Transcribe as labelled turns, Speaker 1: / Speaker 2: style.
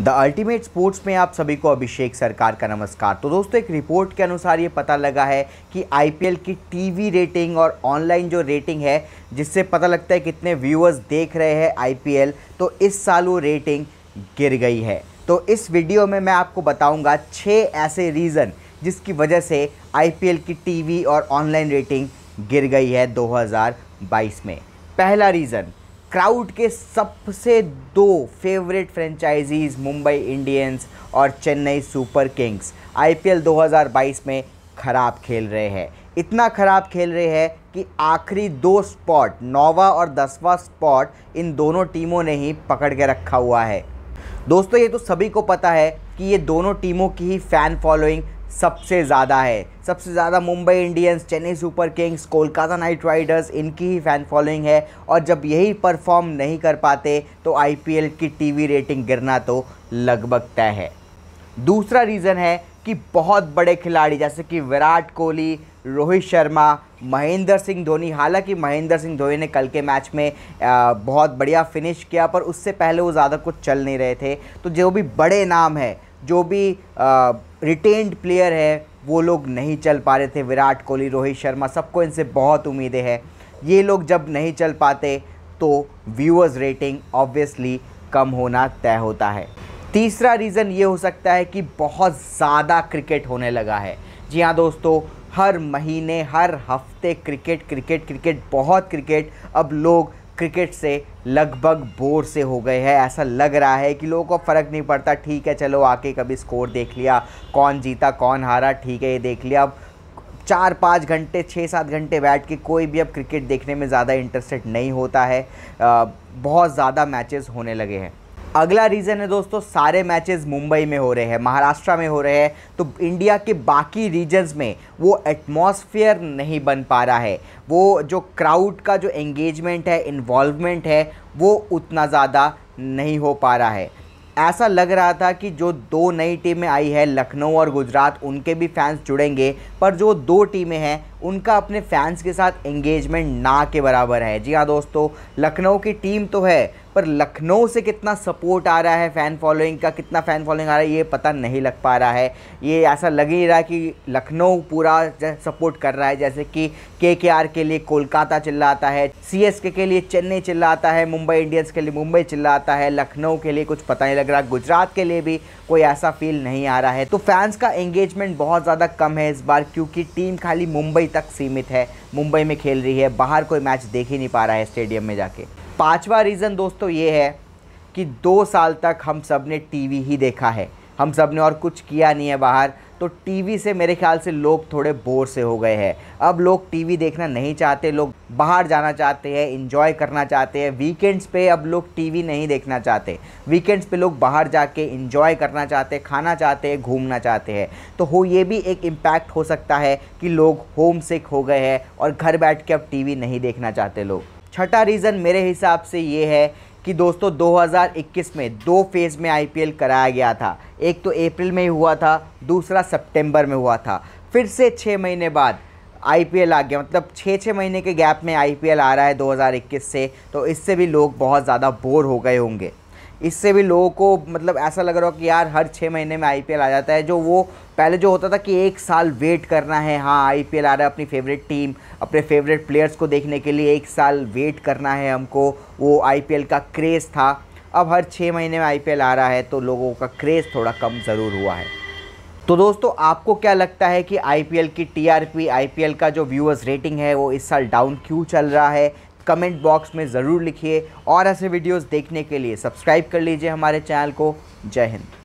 Speaker 1: the ultimate sports में आप सभी को अभिषेक सरकार का नमस्कार तो दोस्तों एक रिपोर्ट के अनुसार ये पता लगा है कि आईपीएल की टीवी रेटिंग और ऑनलाइन जो रेटिंग है जिससे पता लगता है कितने व्यूअर्स देख रहे हैं आईपीएल तो इस साल वो रेटिंग गिर गई है तो इस वीडियो में मैं आपको बताऊंगा छः ऐसे रीज़न जिसकी वजह से आई की टी और ऑनलाइन रेटिंग गिर गई है दो में पहला रीज़न क्राउड के सबसे दो फेवरेट फ्रेंचाइजीज मुंबई इंडियंस और चेन्नई सुपर किंग्स आईपीएल 2022 में खराब खेल रहे हैं इतना खराब खेल रहे हैं कि आखिरी दो स्पॉट नौवा और दसवा स्पॉट इन दोनों टीमों ने ही पकड़ के रखा हुआ है दोस्तों ये तो सभी को पता है कि ये दोनों टीमों की ही फ़ैन फॉलोइंग सबसे ज़्यादा है सबसे ज़्यादा Mumbai Indians Chennai super kings Kolkata knight riders इनकी ही फ़ैन फॉलोइंग है और जब यही परफॉर्म नहीं कर पाते तो आई की टीवी रेटिंग गिरना तो लगभग तय है दूसरा रीज़न है कि बहुत बड़े खिलाड़ी जैसे कि विराट कोहली रोहित शर्मा महेंद्र सिंह धोनी हालांकि महेंद्र सिंह धोनी ने कल के मैच में आ, बहुत बढ़िया फिनिश किया पर उससे पहले वो ज़्यादा कुछ चल नहीं रहे थे तो जो भी बड़े नाम है जो भी रिटेन्ड प्लेयर है वो लोग नहीं चल पा रहे थे विराट कोहली रोहित शर्मा सबको इनसे बहुत उम्मीदें हैं ये लोग जब नहीं चल पाते तो व्यूअर्स रेटिंग ऑब्वियसली कम होना तय होता है तीसरा रीज़न ये हो सकता है कि बहुत ज़्यादा क्रिकेट होने लगा है जी हाँ दोस्तों हर महीने हर हफ्ते क्रिकेट क्रिकेट क्रिकेट बहुत क्रिकेट अब लोग क्रिकेट से लगभग बोर से हो गए हैं ऐसा लग रहा है कि लोगों को फ़र्क नहीं पड़ता ठीक है चलो आके कभी स्कोर देख लिया कौन जीता कौन हारा ठीक है ये देख लिया अब चार पाँच घंटे छः सात घंटे बैठ के कोई भी अब क्रिकेट देखने में ज़्यादा इंटरेस्टेड नहीं होता है बहुत ज़्यादा मैचेस होने लगे हैं अगला रीज़न है दोस्तों सारे मैचेस मुंबई में हो रहे हैं महाराष्ट्र में हो रहे हैं तो इंडिया के बाकी रीजन्स में वो एटमॉस्फेयर नहीं बन पा रहा है वो जो क्राउड का जो एंगेजमेंट है इन्वॉल्वमेंट है वो उतना ज़्यादा नहीं हो पा रहा है ऐसा लग रहा था कि जो दो नई टीमें आई है लखनऊ और गुजरात उनके भी फैंस जुड़ेंगे पर जो दो टीमें हैं उनका अपने फैंस के साथ एंगेजमेंट ना के बराबर है जी हाँ दोस्तों लखनऊ की टीम तो है पर लखनऊ से कितना सपोर्ट आ रहा है फ़ैन फॉलोइंग का कितना फ़ैन फॉलोइंग आ रहा है ये पता नहीं लग पा रहा है ये ऐसा लग ही रहा है कि लखनऊ पूरा सपोर्ट कर रहा है जैसे कि के के आर के लिए कोलकाता चिल्लाता है सी एस के के लिए चेन्नई चिल्लाता है मुंबई इंडियंस के लिए मुंबई चिल्लाता है लखनऊ के लिए कुछ पता नहीं लग रहा गुजरात के लिए भी कोई ऐसा फील नहीं आ रहा है तो फैंस का एंगेजमेंट बहुत ज़्यादा कम है इस बार क्योंकि टीम खाली मुंबई मुंबई तक सीमित है मुंबई में खेल रही है बाहर कोई मैच देख ही नहीं पा रहा है स्टेडियम में जाके पाँचवा रीज़न दोस्तों ये है कि दो साल तक हम सब ने टीवी ही देखा है हम सब ने और कुछ किया नहीं है बाहर तो टीवी से मेरे ख्याल से लोग थोड़े बोर से हो गए हैं अब लोग टीवी देखना नहीं चाहते लोग बाहर जाना चाहते हैं इंजॉय करना चाहते हैं वीकेंड्स पे अब लोग टीवी नहीं देखना चाहते वीकेंड्स पे लोग बाहर जाके इंजॉय करना चाहते हैं खाना चाहते हैं घूमना चाहते हैं तो हो ये भी एक इम्पैक्ट हो सकता है कि लोग होम सिक हो गए हैं और घर बैठ के अब टी नहीं देखना चाहते लोग छठा रीज़न मेरे हिसाब से ये है कि दोस्तों 2021 में दो फेज़ में आईपीएल कराया गया था एक तो अप्रैल में ही हुआ था दूसरा सितंबर में हुआ था फिर से छः महीने बाद आईपीएल आ गया मतलब छः छः महीने के गैप में आईपीएल आ रहा है 2021 से तो इससे भी लोग बहुत ज़्यादा बोर हो गए होंगे इससे भी लोगों को मतलब ऐसा लग रहा हो कि यार हर छः महीने में आई आ जाता है जो वो पहले जो होता था कि एक साल वेट करना है हाँ आईपीएल आ रहा है अपनी फेवरेट टीम अपने फेवरेट प्लेयर्स को देखने के लिए एक साल वेट करना है हमको वो आईपीएल का क्रेज़ था अब हर छः महीने में आईपीएल आ रहा है तो लोगों का क्रेज़ थोड़ा कम ज़रूर हुआ है तो दोस्तों आपको क्या लगता है कि आईपीएल की टीआरपी आईपीएल का जो व्यूअर्स रेटिंग है वो इस साल डाउन क्यों चल रहा है कमेंट बॉक्स में ज़रूर लिखिए और ऐसे वीडियोस देखने के लिए सब्सक्राइब कर लीजिए हमारे चैनल को जय हिंद